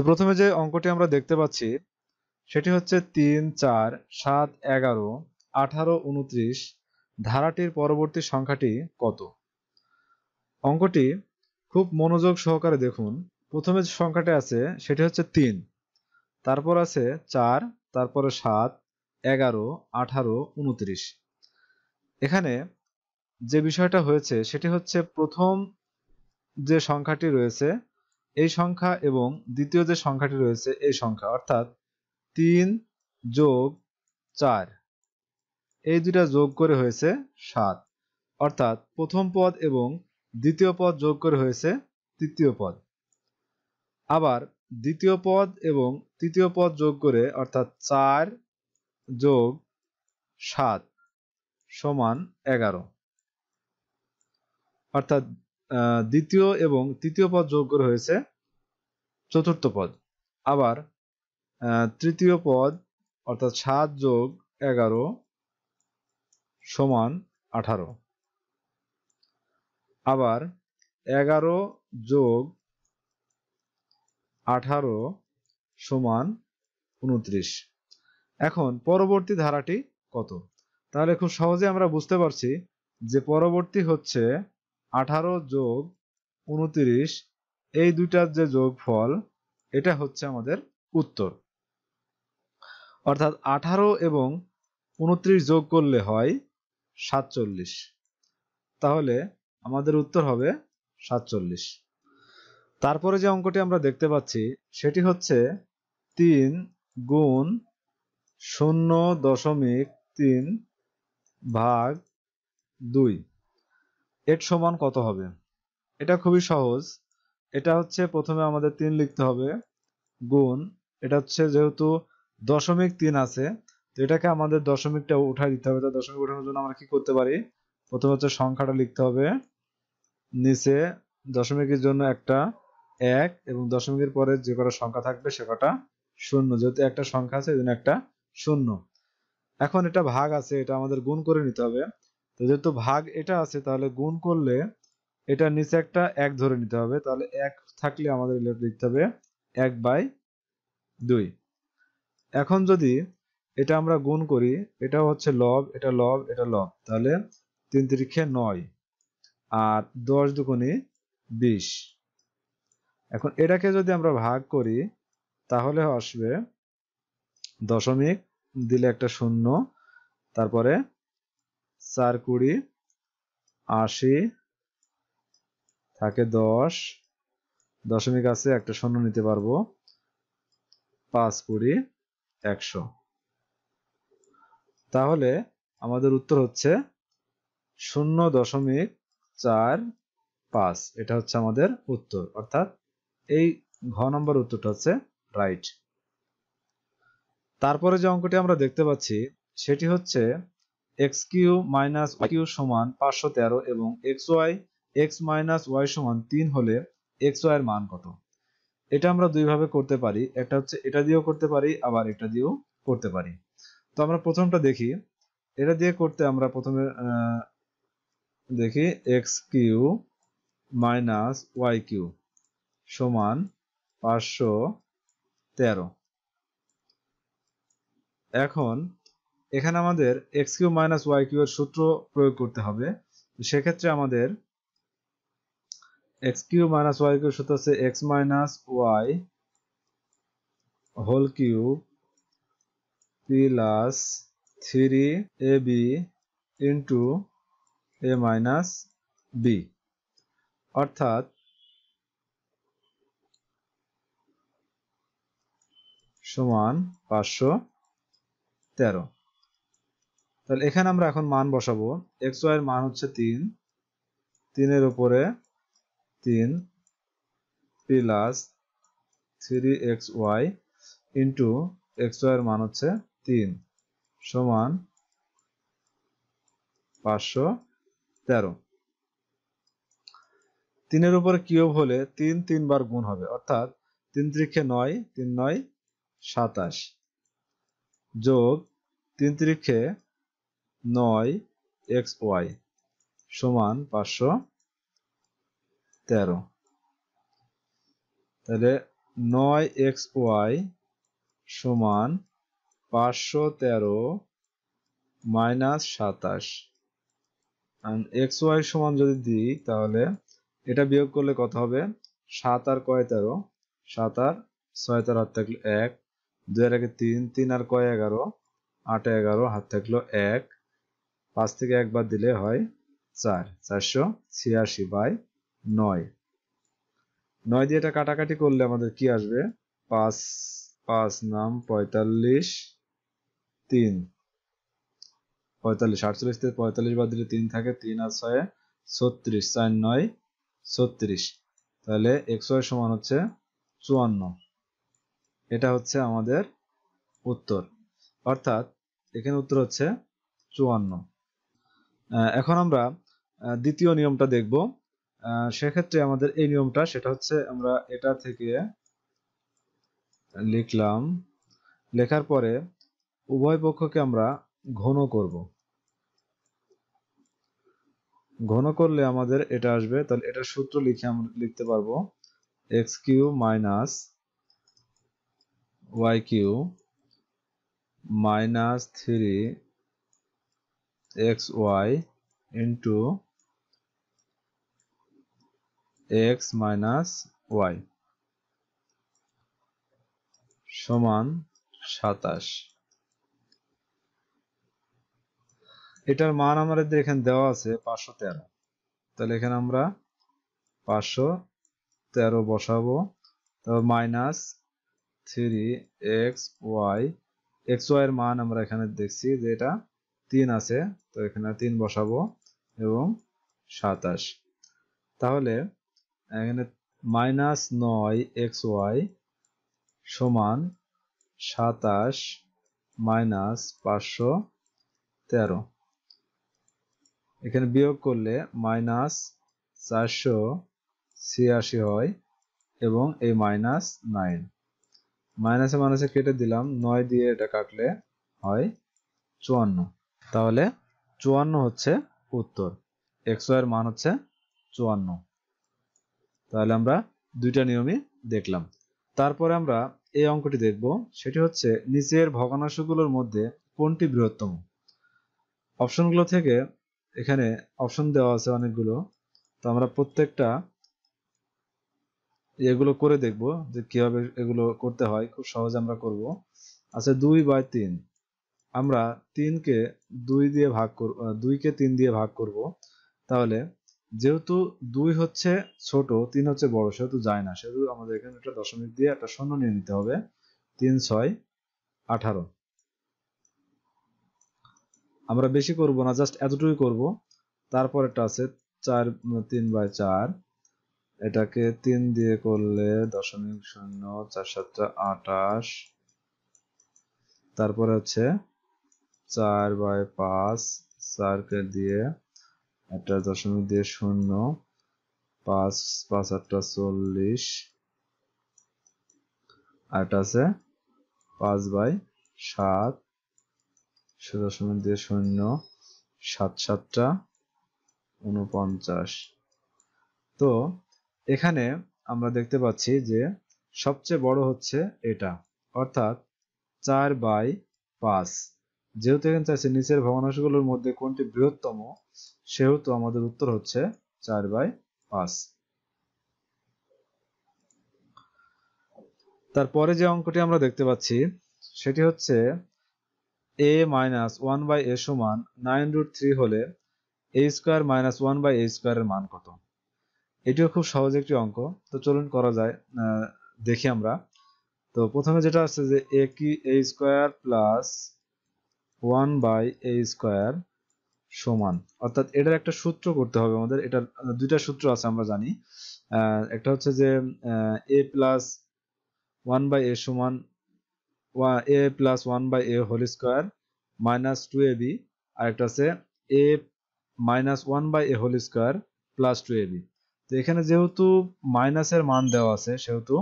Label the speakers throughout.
Speaker 1: তো প্রথমে যে অঙ্কটি আমরা দেখতে পাচ্ছি সেটি হচ্ছে তিন চার সাত এগারো আঠারো উনত্রিশ ধারাটির পরবর্তী সংখ্যাটি কত অঙ্কটি খুব মনোযোগ সহকারে দেখুন প্রথমে যে সংখ্যাটি আছে সেটি হচ্ছে তিন তারপর আছে চার তারপরে সাত এগারো আঠারো উনত্রিশ এখানে যে বিষয়টা হয়েছে সেটি হচ্ছে প্রথম যে সংখ্যাটি রয়েছে এই সংখ্যা এবং দ্বিতীয় যে সংখ্যাটি রয়েছে এই সংখ্যা অর্থাৎ তিন যোগ চার এই দুটা যোগ করে হয়েছে সাত অর্থাৎ প্রথম পদ এবং দ্বিতীয় পদ যোগ করে হয়েছে তৃতীয় পদ আবার দ্বিতীয় পদ এবং তৃতীয় পদ যোগ করে অর্থাৎ চার যোগ সাত সমান এগারো অর্থাৎ দ্বিতীয় এবং তৃতীয় পদ যোগ করে হয়েছে চতুর্থ পদ আবার তৃতীয় পদ অর্থাৎ সাত যোগ এগারো সমান আঠারো আবার এগারো যোগ আঠারো সমান উনত্রিশ এখন পরবর্তী ধারাটি কত তাহলে খুব সহজে আমরা বুঝতে পারছি যে পরবর্তী হচ্ছে আঠারো যোগ উনত্রিশ এই দুইটার যে যোগ ফল এটা হচ্ছে আমাদের উত্তর অর্থাৎ আঠারো এবং উনত্রিশ যোগ করলে হয় সাতচল্লিশ তাহলে আমাদের উত্তর হবে সাতচল্লিশ তারপরে যে অঙ্কটি আমরা দেখতে পাচ্ছি সেটি হচ্ছে তিন গুণ শূন্য দশমিক তিন ভাগ দুই এর সমান কত হবে এটা খুবই সহজ এটা হচ্ছে প্রথমে আমাদের তিন লিখতে হবে গুণ এটা হচ্ছে যেহেতু দশমিক তিন আছে তো এটাকে আমাদের দশমিকটা উঠাই দিতে হবে তো দশমিক উঠানোর জন্য আমরা কি করতে পারি প্রথমে হচ্ছে সংখ্যাটা লিখতে হবে নিচে দশমিকের জন্য একটা এক এবং দশমিকের পরে যে কটা সংখ্যা থাকবে সে কটা শূন্য যেহেতু একটা সংখ্যা আছে এই জন্য একটা শূন্য এখন এটা ভাগ আছে এটা আমাদের গুণ করে নিতে হবে তো যেহেতু ভাগ এটা আছে তাহলে গুণ করলে এটা নিচে একটা এক ধরে নিতে হবে তাহলে এক থাকলে আমাদের লিখতে হবে এক বাই দুই এখন যদি এটা আমরা গুণ করি এটা হচ্ছে লব এটা লব এটা লব তাহলে তিন তিরিখে নয় আর দশ দুগুণে বিশ এখন এটাকে যদি আমরা ভাগ করি তাহলে আসবে দশমিক দিলে একটা শূন্য তারপরে চার কুড়ি আশি থাকে দশ দশমিক আছে একটা শূন্য নিতে পারবো পাঁচ কুড়ি একশো তাহলে আমাদের উত্তর হচ্ছে শূন্য দশমিক চার পাঁচ এটা হচ্ছে আমাদের উত্তর অর্থাৎ এই ঘ নম্বর উত্তরটা হচ্ছে রাইট তারপরে যে অঙ্কটি আমরা দেখতে পাচ্ছি সেটি হচ্ছে x cube minus y cube সমান পাঁচশো তেরো এবং x y x minus y সমান তিন হলে এক্স ওয়াই এর মান কত এটা আমরা দুইভাবে করতে পারি একটা হচ্ছে এটা দিয়েও করতে পারি আবার এটা দিয়েও করতে পারি তো আমরা প্রথমটা দেখি এটা দিয়ে করতে আমরা প্রথমে দেখি x cube minus y cube সমান পাঁচশো তেরো এখন এখানে আমাদের x cube minus y cube এর সূত্র প্রয়োগ করতে হবে সেক্ষেত্রে আমাদের x cube minus y cube সূত্র হচ্ছে x minus y whole cube plus three a b into a minus b অর্থাৎ সমান পাঁচশো তেরো তাহলে এখানে আমরা এখন মান বসাবো এক্স ওয়াই এর মান হচ্ছে তিন তিনের উপরে তিন plus three x y into x y এর মান হচ্ছে তিন সমান পাঁচশো তেরো তিনের উপরে কিউব হলে তিন তিনবার গুণ হবে অর্থাৎ তিন ত্রিক্ষে নয় তিন নয় সাতাশ যোগ তিন ত্রিক্ষে নয় এক্স ওয়াই সমান পাঁচশো তেরো তাহলে নয় এক্স ওয়াই সমান পাঁচশো তেরো মাইনাস সাতাশ এক্স ওয়াই সমান যদি দিই তাহলে এটা বিয়োগ করলে কত হবে সাত আর কয় তেরো সাত আর ছয় তেরো হাত থাকলো এক দুই আর আগে তিন তিন আর কয় এগারো আট এগারো হাত থাকলো এক পাঁচ থেকে একবার দিলে হয় চার চারশো ছিয়াশি বাই নয় নয় দিয়ে এটা কাটাকাটি করলে আমাদের কি আসবে পাঁচ পাঁচ নাম পঁয়তাল্লিশ তিন পঁয়তাল্লিশ আটচল্লিশ থেকে পঁয়তাল্লিশ বাদ দিলে তিন থাকে তিন আর ছয় ছত্রিশ চার নয় ছত্রিশ তাহলে একশো সমান হচ্ছে চুয়ান্ন এটা হচ্ছে আমাদের উত্তর অর্থাৎ এখানে উত্তর হচ্ছে চুয়ান্ন এখন আমরা দ্বিতীয় নিয়মটা দেখব সেক্ষেত্রে আমাদের এই নিয়মটা সেটা হচ্ছে আমরা এটা থেকে লিখলাম লেখার পরে উভয় পক্ষকে আমরা ঘন করব ঘন করলে আমাদের এটা আসবে তাহলে এটা সূত্র লিখে আমরা লিখতে পারবো x cube minus y cube minus three xy into x minus y সমান সাতাশ এটার মান আমাদের এখানে দেওয়া আছে পাঁচশো তেরো তাহলে এখানে আমরা পাঁচশো তেরো বসাবো তারপর minus three x y x y এর মান আমরা এখানে দেখছি যে এটা তিন আছে তো এখানে তিন বসাবো এবং সাতাশ তাহলে এখানে মাইনাস নয় এক্স ওয়াই সমান সাতাশ মাইনাস পাঁচশো তেরো এখানে বিয়োগ করলে মাইনাস চারশো ছিয়াশি হয় এবং এই মাইনাস নাইন মাইনাসে মাইনাসে কেটে দিলাম নয় দিয়ে এটা কাটলে হয় চুয়ান্ন তাহলে চুয়ান্ন হচ্ছে উত্তর একশো এর মান হচ্ছে চুয়ান্ন তাহলে আমরা দুইটা নিয়মই দেখলাম তারপরে আমরা এই অঙ্কটি দেখব সেটি হচ্ছে নিচের ভগ্নাংশগুলোর মধ্যে কোনটি বৃহত্তম অপশনগুলো থেকে এখানে অপশন দেওয়া আছে অনেকগুলো তো আমরা প্রত্যেকটা এগুলো করে দেখব যে কিভাবে এগুলো করতে হয় খুব সহজে আমরা করব আচ্ছা দুই বাই তিন আমরা তিনকে দুই দিয়ে ভাগ করব দুইকে তিন দিয়ে ভাগ করব তাহলে যেহেতু দুই হচ্ছে ছোট তিন হচ্ছে বড় সেহেতু যায় না সেহেতু আমাদের এখানে একটা দশমিক দিয়ে একটা শূন্য নিয়ে নিতে হবে তিন ছয় আঠারো আমরা বেশি করব না জাস্ট এতটুকুই করব একটা আছে চার তিন বাই চার এটাকে তিন দিয়ে করলে দশমিক শূন্য চার সাতটা আঠাশ তারপরে হচ্ছে চার বাই পাঁচ চারকে দিয়ে একটা দশমিক দিয়ে শূন্য পাঁচ পাঁচ আটটা চল্লিশ আট আছে পাঁচ বাই সাত দশমিক দিয়ে শূন্য সাত সাতটা উনপঞ্চাশ তো এখানে আমরা দেখতে পাচ্ছি যে সবচেয়ে বড় হচ্ছে এটা অর্থাৎ চার বাই পাঁচ যেহেতু এখানে চাইছে নিচের ভগ্নাংশগুলোর মধ্যে কোনটি বৃহত্তম সেহেতু আমাদের উত্তর হচ্ছে চার বাই পাঁচ তারপরে যে অঙ্কটি আমরা দেখতে পাচ্ছি সেটি হচ্ছে a minus one by a সমান নাইন রুট থ্রি হলে a square minus one by a স্কোয়ারের মান কত এটিও খুব সহজ একটি অঙ্ক তো চলুন করা যায় দেখি আমরা তো প্রথমে যেটা আসছে যে এ কি a square plus one by a square সমান অর্থাৎ এটার একটা সূত্র করতে হবে আমাদের এটার দুইটা সূত্র আছে আমরা জানি একটা হচ্ছে যে a plus one by a সমান a plus one by a whole square minus two a b আর একটা আছে a minus one by a whole square plus two a b তো এখানে যেহেতু মাইনাসের মান দেওয়া আছে সেহেতু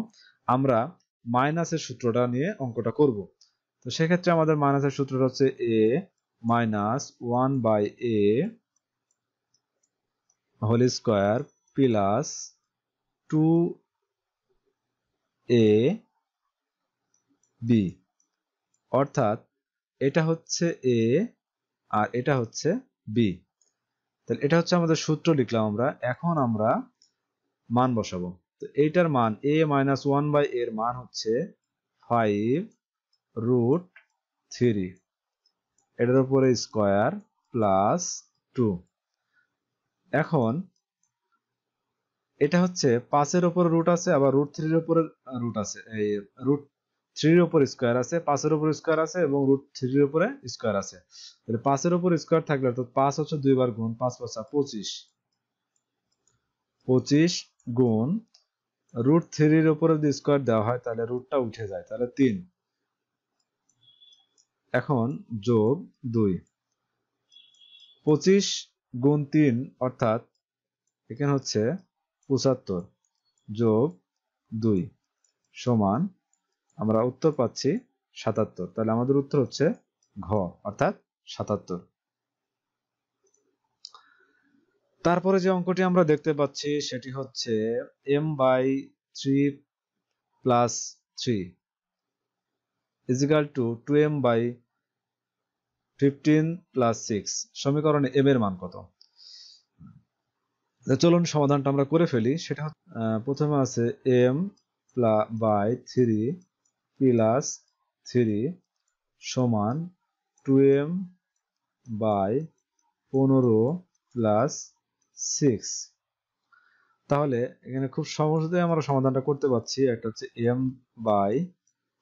Speaker 1: আমরা মাইনাসের সূত্রটা নিয়ে অঙ্কটা করব তো সেক্ষেত্রে আমাদের মাইনাসের সূত্রটা হচ্ছে a minus one by a whole square plus two a b অর্থাৎ এটা হচ্ছে এ আর এটা হচ্ছে বি তাহলে এটা হচ্ছে আমাদের সূত্র লিখলাম আমরা এখন আমরা মান বসাবো তো এইটার মান এ মাইনাস ওয়ান বাই এর মান হচ্ছে ফাইভ রুট থ্রি এটার উপরে স্কোয়ার প্লাস টু এখন এটা হচ্ছে পাঁচের ওপর রুট আছে আবার রুট থ্রির ওপরে রুট আছে এই রুট থ্রির ওপর স্কোয়ার আছে পাঁচের ওপর স্কোয়ার আছে এবং রুট থ্রির ওপরে স্কোয়ার আছে তাহলে পাঁচের ওপর স্কোয়ার থাকলে অর্থাৎ পাঁচ হচ্ছে বার গুণ পাঁচ পাঁচা পঁচিশ পঁচিশ গুণ রুট থ্রির ওপরে যদি স্কোয়ার দেওয়া হয় তাহলে রুটটা উঠে যায় তাহলে তিন এখন যোগ দুই পঁচিশ গুণ তিন অর্থাৎ এখানে হচ্ছে পঁচাত্তর যোগ দুই সমান আমরা উত্তর পাচ্ছি সাতাত্তর তাহলে আমাদের উত্তর হচ্ছে ঘ অর্থাৎ সাতাত্তর তারপরে যে অঙ্কটি আমরা দেখতে পাচ্ছি সেটি হচ্ছে m by three plus three is to two m by fifteen plus six সমীকরণে এম এর মান কত চলুন সমাধানটা আমরা করে ফেলি সেটা প্রথমে আছে m by three plus three সমান টু এম বাই পনেরো প্লাস সিক্স তাহলে এখানে খুব সহজে আমরা সমাধানটা করতে পারছি একটা হচ্ছে এম বাই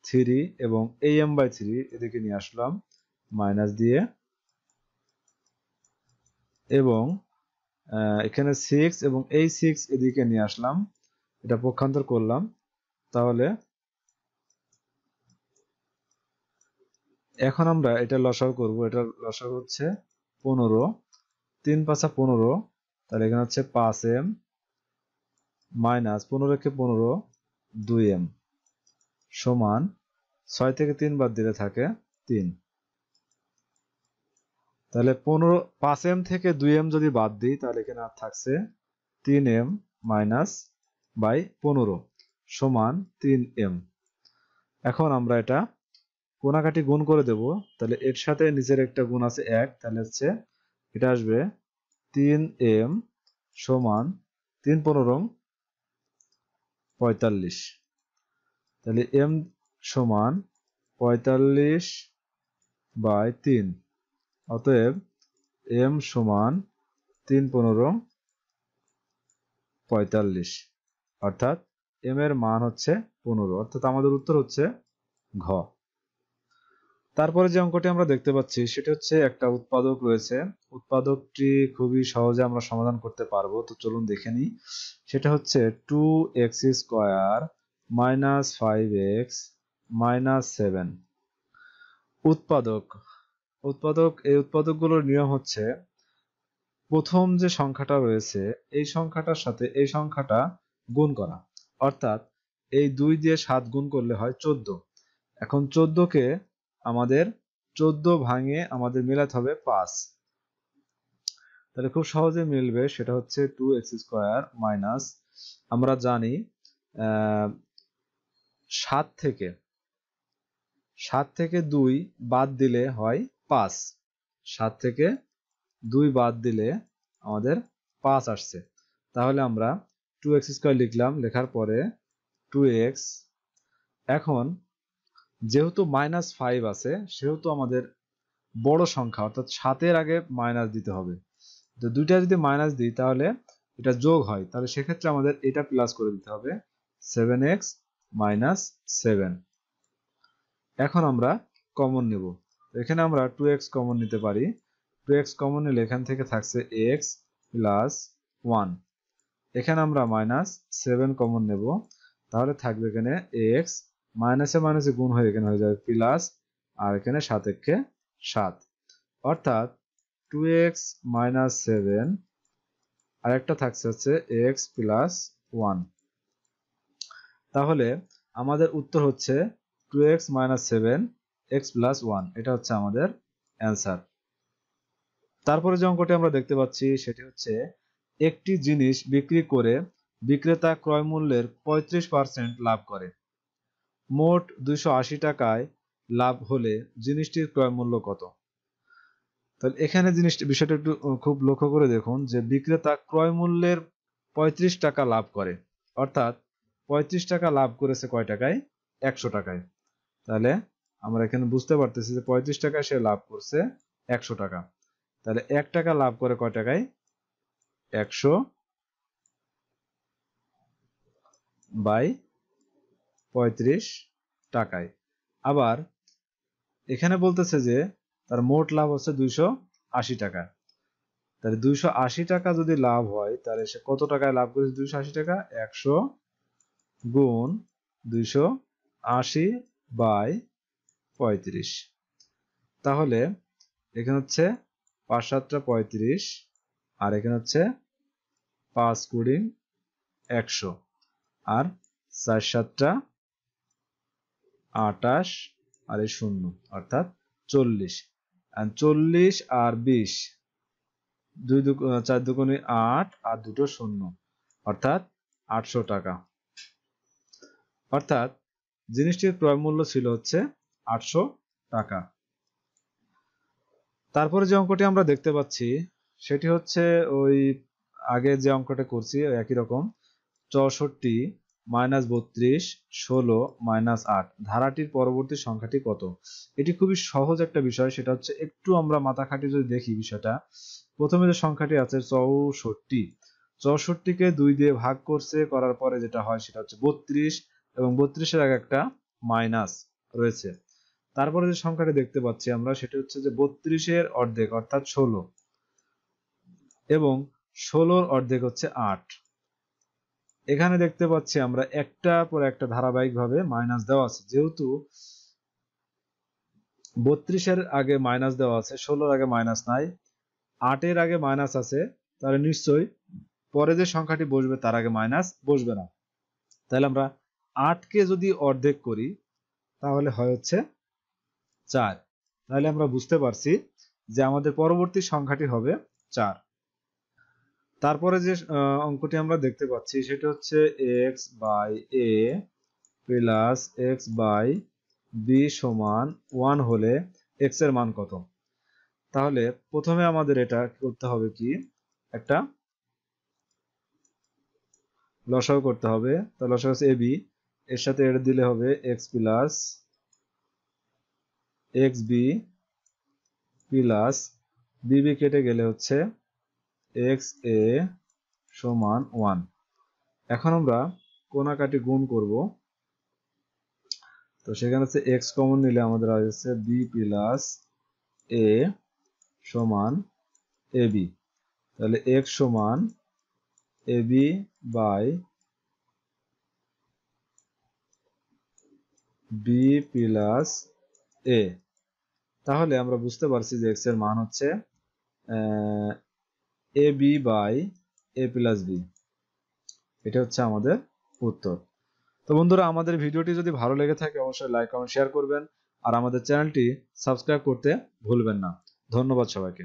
Speaker 1: থ্রি এবং এই এম বাই থ্রি এদিকে নিয়ে আসলাম মাইনাস দিয়ে এবং এখানে সিক্স এবং এই সিক্স এদিকে নিয়ে আসলাম এটা পক্ষান্তর করলাম তাহলে এখন আমরা এটা লসাও করব এটা লসাও হচ্ছে পনেরো তিন পাঁচা পনেরো তাহলে এখানে হচ্ছে পাঁচ এম মাইনাস পনেরোকে পনেরো দুই এম সমান ছয় থেকে তিন বাদ দিলে থাকে তিন তাহলে পনেরো পাঁচ এম থেকে দুই এম যদি বাদ দিই তাহলে এখানে আর থাকছে তিন এম মাইনাস বাই পনেরো সমান তিন এম এখন আমরা এটা কোনাকাটি গুণ করে দেব তাহলে এর সাথে নিজের একটা গুণ আছে এক তাহলে হচ্ছে এটা আসবে তিন এম সমান তিন পনেরো পঁয়তাল্লিশ তাহলে এম সমান পঁয়তাল্লিশ বাই তিন অতএব এম সমান তিন পনেরো পঁয়তাল্লিশ অর্থাৎ এম এর মান হচ্ছে পনেরো অর্থাৎ আমাদের উত্তর হচ্ছে ঘ তারপরে যে অঙ্কটি আমরা দেখতে পাচ্ছি সেটি হচ্ছে একটা উৎপাদক রয়েছে উৎপাদকটি খুবই সহজে আমরা সমাধান করতে পারবো তো চলুন দেখে নিই সেটা হচ্ছে two x square minus five x minus seven উৎপাদক উৎপাদক এই উৎপাদকগুলোর নিয়ম হচ্ছে প্রথম যে সংখ্যাটা রয়েছে এই সংখ্যাটার সাথে এই সংখ্যাটা গুণ করা অর্থাৎ এই দুই দিয়ে সাত গুণ করলে হয় চোদ্দ এখন চোদ্দকে আমাদের চোদ্দ ভাঙে আমাদের মেলাতে হবে পাঁচ তাহলে খুব সহজে মিলবে সেটা হচ্ছে টু এক্স স্কোয়ার মাইনাস আমরা জানি সাত থেকে সাত থেকে দুই বাদ দিলে হয় পাঁচ সাত থেকে দুই বাদ দিলে আমাদের পাঁচ আসছে তাহলে আমরা টু এক্স স্কোয়ার লিখলাম লেখার পরে টু এক্স এখন যেহেতু মাইনাস ফাইভ আছে সেহেতু আমাদের বড় সংখ্যা অর্থাৎ সাতের আগে মাইনাস দিতে হবে তো দুইটা যদি মাইনাস দিই তাহলে এটা যোগ হয় তাহলে সেক্ষেত্রে আমাদের এটা প্লাস করে দিতে হবে সেভেন এক্স মাইনাস সেভেন এখন আমরা কমন নেব এখানে আমরা টু এক্স কমন নিতে পারি টু এক্স কমন নিলে এখান থেকে থাকছে এক্স প্লাস ওয়ান এখানে আমরা মাইনাস সেভেন কমন নেব তাহলে থাকবে এখানে এক্স মাইনাসে মাইনাসে গুণ হয়ে এখানে হয়ে যাবে প্লাস আর এখানে সাত একে সাত অর্থাৎ টু এক্স মাইনাস সেভেন আর একটা থাকছে হচ্ছে এক্স প্লাস ওয়ান তাহলে আমাদের উত্তর হচ্ছে two x minus seven x plus one এটা হচ্ছে আমাদের অ্যানসার তারপরে যে অঙ্কটি আমরা দেখতে পাচ্ছি সেটি হচ্ছে একটি জিনিস বিক্রি করে বিক্রেতা ক্রয় মূল্যের পঁয়ত্রিশ পার্সেন্ট লাভ করে মোট দুইশো আশি টাকায় লাভ হলে জিনিসটির ক্রয় মূল্য কত তাহলে এখানে জিনিসটি বিষয়টা একটু খুব লক্ষ্য করে দেখুন যে বিক্রেতা ক্রয় মূল্যের পঁয়ত্রিশ টাকা লাভ করে অর্থাৎ পঁয়ত্রিশ টাকা লাভ করেছে কয় টাকায় একশো টাকায় তাহলে আমরা এখানে বুঝতে পারতেছি যে পঁয়ত্রিশ টাকা সে লাভ করছে একশো টাকা তাহলে এক টাকা লাভ করে কয় টাকায় একশো বাই পঁয়ত্রিশ টাকায় আবার এখানে বলতেছে যে তার মোট লাভ হচ্ছে দুইশো আশি টাকা তাহলে দুইশো আশি টাকা যদি লাভ হয় তাহলে সে কত টাকায় লাভ করেছে দুইশো আশি টাকা একশো গুণ দুইশো আশি বাই পঁয়ত্রিশ তাহলে এখানে হচ্ছে পাঁচ সাতটা পঁয়ত্রিশ আর এখানে হচ্ছে পাঁচ কুড়ি একশো আর চার সাতটা আটাশ আর এই শূন্য অর্থাৎ চল্লিশ চল্লিশ আর বিশ দুই দু চার কোনি আট আর দুটো শূন্য অর্থাৎ আটশো টাকা অর্থাৎ জিনিসটির ক্রয় মূল্য ছিল হচ্ছে আটশো টাকা তারপরে যে অঙ্কটি আমরা দেখতে পাচ্ছি সেটি হচ্ছে ওই আগে যে অঙ্কটা করছি একই রকম চৌষট্টি মাইনাস বত্রিশ ষোলো মাইনাস আট ধারাটির পরবর্তী সংখ্যাটি কত এটি খুবই সহজ একটা বিষয় সেটা হচ্ছে একটু আমরা মাথা খাটি যদি দেখি বিষয়টা প্রথমে যে সংখ্যাটি আছে চৌষট্টি চৌষট্টিকে দুই দিয়ে ভাগ করছে করার পরে যেটা হয় সেটা হচ্ছে বত্রিশ এবং বত্রিশের আগে একটা মাইনাস রয়েছে তারপরে যে সংখ্যাটা দেখতে পাচ্ছি আমরা সেটা হচ্ছে যে বত্রিশের অর্ধেক অর্থাৎ ষোলো এবং ষোলোর অর্ধেক হচ্ছে আট এখানে দেখতে পাচ্ছি আমরা একটা পর একটা ধারাবাহিকভাবে মাইনাস দেওয়া আছে যেহেতু বত্রিশের আগে মাইনাস দেওয়া আছে ষোলোর আগে মাইনাস নাই আটের আগে মাইনাস আছে তাহলে নিশ্চয়ই পরে যে সংখ্যাটি বসবে তার আগে মাইনাস বসবে না তাহলে আমরা আটকে যদি অর্ধেক করি তাহলে হয় হচ্ছে চার তাহলে আমরা বুঝতে পারছি যে আমাদের পরবর্তী সংখ্যাটি হবে চার তারপরে যে অঙ্কটি আমরা দেখতে পাচ্ছি সেটা হচ্ছে x by a plus x by b সমান ওয়ান হলে এক্স এর মান কত তাহলে প্রথমে আমাদের এটা করতে হবে কি একটা লসাও করতে হবে তো লসাও হচ্ছে এ বি এর সাথে এটা দিলে হবে x plus x b plus b b কেটে গেলে হচ্ছে এক্স এ সমান ওয়ান এখন আমরা কোনাকাটি গুণ করব তো সেখানে হচ্ছে এক্স কমন নিলে আমাদের আসছে বি প্লাস এ সমান এ বি তাহলে এক্স সমান a b by b plus a তাহলে আমরা বুঝতে পারছি যে এক্স এর মান হচ্ছে a b by a plus b এটা হচ্ছে আমাদের উত্তর তো বন্ধুরা আমাদের ভিডিওটি যদি ভালো লেগে থাকে অবশ্যই লাইক কমেন্ট শেয়ার করবেন আর আমাদের চ্যানেলটি সাবস্ক্রাইব করতে ভুলবেন না ধন্যবাদ সবাইকে